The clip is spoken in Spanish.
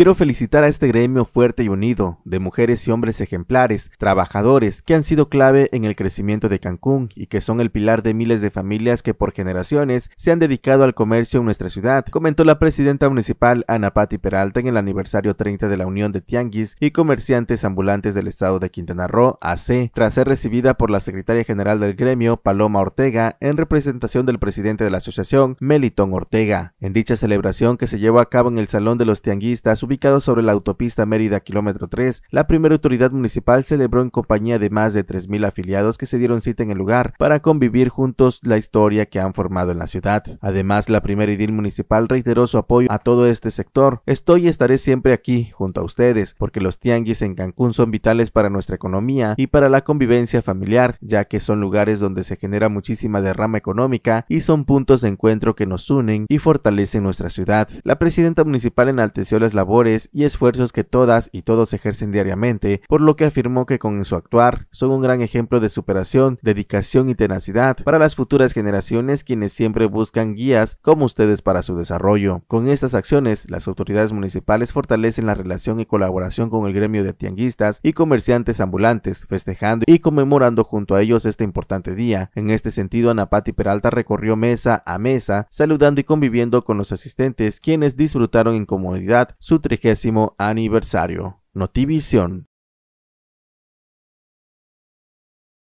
Quiero felicitar a este gremio fuerte y unido de mujeres y hombres ejemplares, trabajadores, que han sido clave en el crecimiento de Cancún y que son el pilar de miles de familias que por generaciones se han dedicado al comercio en nuestra ciudad, comentó la presidenta municipal Ana Patti Peralta en el aniversario 30 de la Unión de Tianguis y Comerciantes Ambulantes del Estado de Quintana Roo, AC, tras ser recibida por la secretaria general del gremio, Paloma Ortega, en representación del presidente de la asociación, Melitón Ortega. En dicha celebración que se llevó a cabo en el Salón de los Tianguistas, ubicado sobre la autopista Mérida kilómetro 3, la primera autoridad municipal celebró en compañía de más de 3.000 afiliados que se dieron cita en el lugar para convivir juntos la historia que han formado en la ciudad. Además, la primera edil municipal reiteró su apoyo a todo este sector. Estoy y estaré siempre aquí, junto a ustedes, porque los tianguis en Cancún son vitales para nuestra economía y para la convivencia familiar, ya que son lugares donde se genera muchísima derrama económica y son puntos de encuentro que nos unen y fortalecen nuestra ciudad. La presidenta municipal enalteció las labores y esfuerzos que todas y todos ejercen diariamente, por lo que afirmó que con su actuar son un gran ejemplo de superación, dedicación y tenacidad para las futuras generaciones quienes siempre buscan guías como ustedes para su desarrollo. Con estas acciones, las autoridades municipales fortalecen la relación y colaboración con el gremio de tianguistas y comerciantes ambulantes, festejando y conmemorando junto a ellos este importante día. En este sentido, Anapati Peralta recorrió mesa a mesa, saludando y conviviendo con los asistentes, quienes disfrutaron en comodidad su 30 trigésimo aniversario. Notivision.